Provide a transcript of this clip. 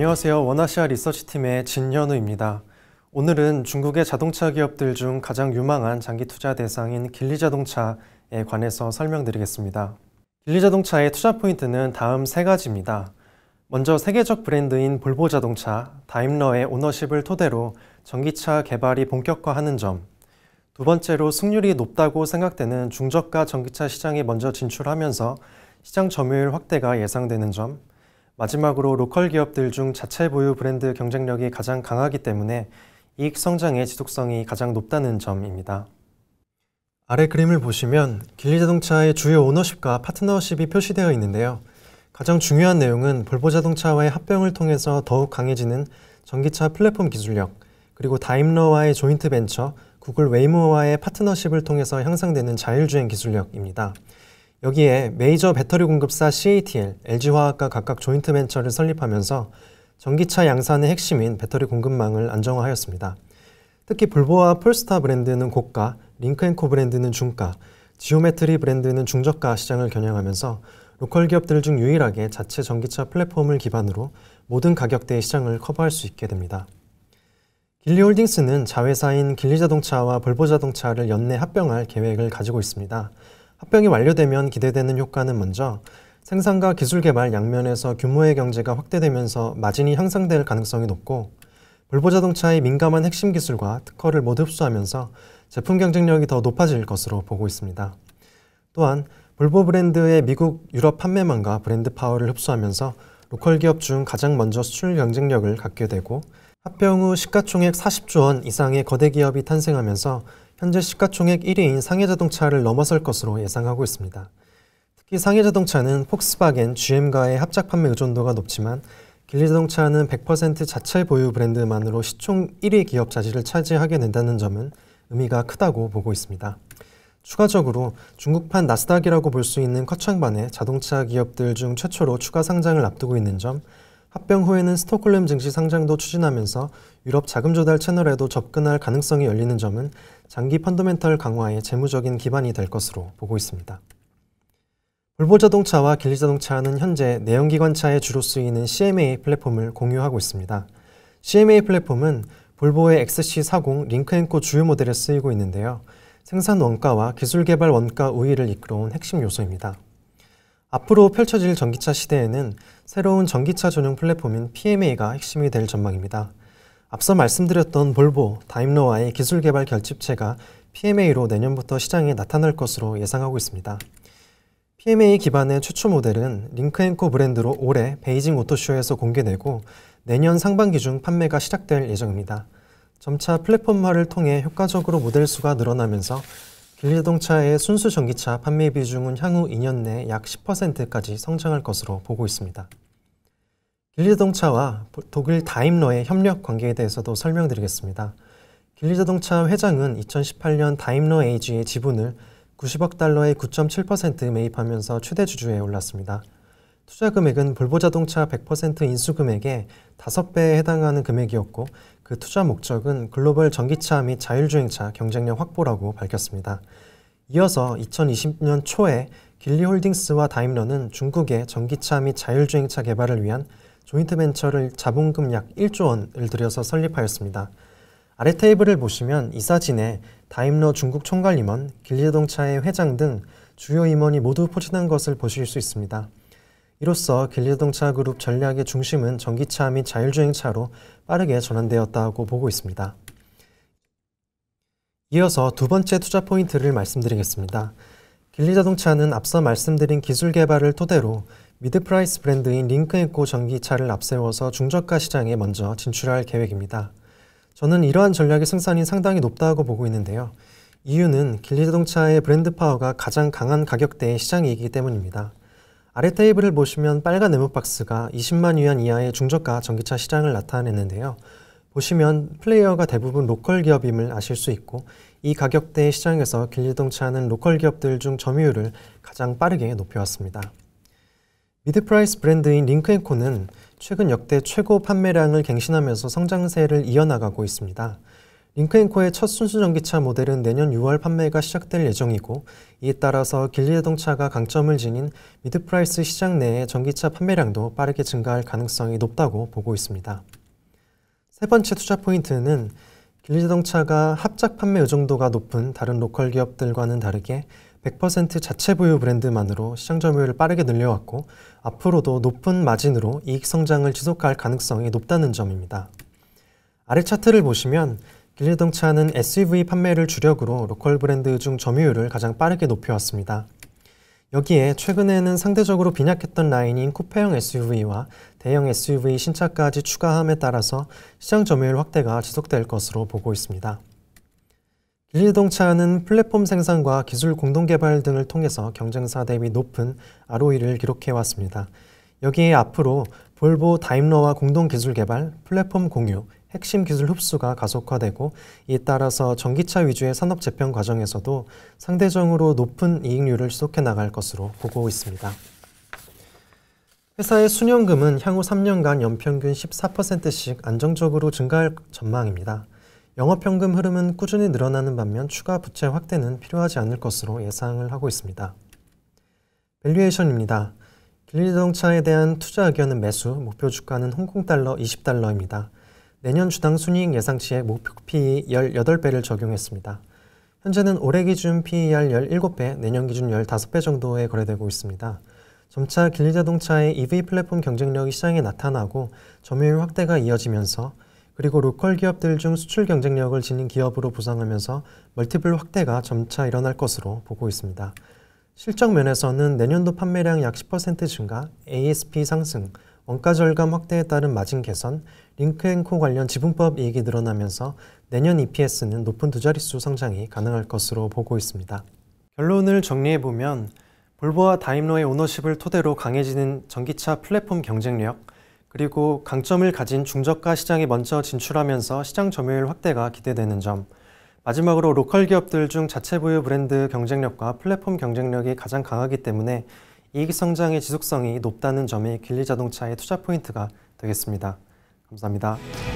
안녕하세요. 원아시아 리서치팀의 진현우입니다. 오늘은 중국의 자동차 기업들 중 가장 유망한 장기 투자 대상인 길리자동차에 관해서 설명드리겠습니다. 길리자동차의 투자 포인트는 다음 세 가지입니다. 먼저 세계적 브랜드인 볼보 자동차, 다임러의 오너십을 토대로 전기차 개발이 본격화하는 점. 두 번째로 승률이 높다고 생각되는 중저가 전기차 시장에 먼저 진출하면서 시장 점유율 확대가 예상되는 점. 마지막으로 로컬 기업들 중 자체 보유 브랜드 경쟁력이 가장 강하기 때문에 이익 성장의 지속성이 가장 높다는 점입니다. 아래 그림을 보시면 길리자동차의 주요 오너십과 파트너십이 표시되어 있는데요. 가장 중요한 내용은 볼보자동차와의 합병을 통해서 더욱 강해지는 전기차 플랫폼 기술력, 그리고 다임러와의 조인트 벤처, 구글 웨이모와의 파트너십을 통해서 향상되는 자율주행 기술력입니다. 여기에 메이저 배터리 공급사 CATL, LG화학과 각각 조인트 벤처를 설립하면서 전기차 양산의 핵심인 배터리 공급망을 안정화하였습니다. 특히 볼보와 폴스타 브랜드는 고가, 링크앤코 브랜드는 중가, 지오메트리 브랜드는 중저가 시장을 겨냥하면서 로컬 기업들 중 유일하게 자체 전기차 플랫폼을 기반으로 모든 가격대의 시장을 커버할 수 있게 됩니다. 길리 홀딩스는 자회사인 길리 자동차와 볼보 자동차를 연내 합병할 계획을 가지고 있습니다. 합병이 완료되면 기대되는 효과는 먼저 생산과 기술 개발 양면에서 규모의 경제가 확대되면서 마진이 향상될 가능성이 높고 불보 자동차의 민감한 핵심 기술과 특허를 모두 흡수하면서 제품 경쟁력이 더 높아질 것으로 보고 있습니다. 또한 볼보 브랜드의 미국, 유럽 판매망과 브랜드 파워를 흡수하면서 로컬 기업 중 가장 먼저 수출 경쟁력을 갖게 되고 합병 후 시가총액 40조 원 이상의 거대 기업이 탄생하면서 현재 시가총액 1위인 상해자동차를 넘어설 것으로 예상하고 있습니다. 특히 상해자동차는 폭스바겐, GM과의 합작 판매 의존도가 높지만 길리자동차는 100% 자체 보유 브랜드만으로 시총 1위 기업 자질을 차지하게 된다는 점은 의미가 크다고 보고 있습니다. 추가적으로 중국판 나스닥이라고 볼 수 있는 커창반에 자동차 기업들 중 최초로 추가 상장을 앞두고 있는 점, 합병 후에는 스톡홀름 증시 상장도 추진하면서 유럽 자금 조달 채널에도 접근할 가능성이 열리는 점은 장기 펀더멘털 강화에 재무적인 기반이 될 것으로 보고 있습니다. 볼보 자동차와 길리 자동차는 현재 내연기관차에 주로 쓰이는 CMA 플랫폼을 공유하고 있습니다. CMA 플랫폼은 볼보의 XC40 링크앤코 주요 모델에 쓰이고 있는데요. 생산 원가와 기술 개발 원가 우위를 이끌어온 핵심 요소입니다. 앞으로 펼쳐질 전기차 시대에는 새로운 전기차 전용 플랫폼인 PMA가 핵심이 될 전망입니다. 앞서 말씀드렸던 볼보, 다임러와의 기술 개발 결집체가 PMA로 내년부터 시장에 나타날 것으로 예상하고 있습니다. PMA 기반의 최초 모델은 링크앤코 브랜드로 올해 베이징 오토쇼에서 공개되고 내년 상반기 중 판매가 시작될 예정입니다. 점차 플랫폼화를 통해 효과적으로 모델 수가 늘어나면서 길아자동차의 순수 전기차 판매 비중은 향후 2년 내 약 10%까지 성장할 것으로 보고 있습니다. 길자동차와 독일 다임러의 협력 관계에 대해서도 설명드리겠습니다. 길자동차 회장은 2018년 다임러 AG의 지분을 90억 달러의 9.7% 매입하면서 최대 주주에 올랐습니다. 투자 금액은 볼보 자동차 100% 인수 금액의 5배에 해당하는 금액이었고 그 투자 목적은 글로벌 전기차 및 자율주행차 경쟁력 확보라고 밝혔습니다. 이어서 2020년 초에 길리 홀딩스와 다임러는 중국의 전기차 및 자율주행차 개발을 위한 조인트 벤처를 자본금 약 1조 원을 들여서 설립하였습니다. 아래 테이블을 보시면 이사진에 다임러 중국 총괄 임원, 길리자동차의 회장 등 주요 임원이 모두 포진한 것을 보실 수 있습니다. 이로써 길리자동차 그룹 전략의 중심은 전기차 및 자율주행차로 빠르게 전환되었다고 보고 있습니다. 이어서 두 번째 투자 포인트를 말씀드리겠습니다. 길리자동차는 앞서 말씀드린 기술 개발을 토대로 미드프라이스 브랜드인 링크에코 전기차를 앞세워서 중저가 시장에 먼저 진출할 계획입니다. 저는 이러한 전략의 승산이 상당히 높다고 보고 있는데요. 이유는 길리자동차의 브랜드 파워가 가장 강한 가격대의 시장이기 때문입니다. 아래 테이블을 보시면 빨간 네모 박스가 20만 위안 이하의 중저가 전기차 시장을 나타내는데요. 보시면 플레이어가 대부분 로컬 기업임을 아실 수 있고 이 가격대의 시장에서 길리동차는 로컬 기업들 중 점유율을 가장 빠르게 높여왔습니다. 미드프라이스 브랜드인 링크앤코는 최근 역대 최고 판매량을 갱신하면서 성장세를 이어나가고 있습니다. 링크앤코의첫 순수전기차 모델은 내년 6월 판매가 시작될 예정이고 이에 따라서 길리자동차가 강점을 지닌 미드프라이스 시장 내에 전기차 판매량도 빠르게 증가할 가능성이 높다고 보고 있습니다. 세 번째 투자 포인트는 길리자동차가 합작 판매 의정도가 높은 다른 로컬 기업들과는 다르게 100% 자체 보유 브랜드만으로 시장 점유율을 빠르게 늘려왔고 앞으로도 높은 마진으로 이익 성장을 지속할 가능성이 높다는 점입니다. 아래 차트를 보시면 릴리동차는 SUV 판매를 주력으로 로컬 브랜드 중 점유율을 가장 빠르게 높여왔습니다. 여기에 최근에는 상대적으로 빈약했던 라인인 쿠페형 SUV와 대형 SUV 신차까지 추가함에 따라서 시장 점유율 확대가 지속될 것으로 보고 있습니다. 길리동차는 플랫폼 생산과 기술 공동 개발 등을 통해서 경쟁사 대비 높은 ROE를 기록해 왔습니다. 여기에 앞으로 볼보 다임러와 공동 기술 개발, 플랫폼 공유, 핵심 기술 흡수가 가속화되고 이에 따라서 전기차 위주의 산업 재편 과정에서도 상대적으로 높은 이익률을 지속해 나갈 것으로 보고 있습니다. 회사의 순연금은 향후 3년간 연평균 14%씩 안정적으로 증가할 전망입니다. 영업현금 흐름은 꾸준히 늘어나는 반면 추가 부채 확대는 필요하지 않을 것으로 예상을 하고 있습니다. 밸류에이션입니다. 길리자동차에 대한 투자 의견은 매수, 목표 주가는 홍콩달러 20달러입니다. 내년 주당 순이익 예상치의 목표 PE 18배를 적용했습니다. 현재는 올해 기준 PER 17배, 내년 기준 15배 정도에 거래되고 있습니다. 점차 길리자동차의 EV 플랫폼 경쟁력이 시장에 나타나고 점유율 확대가 이어지면서 그리고 로컬 기업들 중 수출 경쟁력을 지닌 기업으로 부상하면서 멀티플 확대가 점차 일어날 것으로 보고 있습니다. 실적 면에서는 내년도 판매량 약 10% 증가, ASP 상승, 원가 절감 확대에 따른 마진 개선, 잉크앤코 관련 지분법 이익이 늘어나면서 내년 EPS는 높은 두 자릿수 성장이 가능할 것으로 보고 있습니다. 결론을 정리해보면 볼보와 다임로의 오너십을 토대로 강해지는 전기차 플랫폼 경쟁력, 그리고 강점을 가진 중저가 시장에 먼저 진출하면서 시장 점유율 확대가 기대되는 점, 마지막으로 로컬 기업들 중 자체 보유 브랜드 경쟁력과 플랫폼 경쟁력이 가장 강하기 때문에 이익 성장의 지속성이 높다는 점이 길리 자동차의 투자 포인트가 되겠습니다. 감사합니다.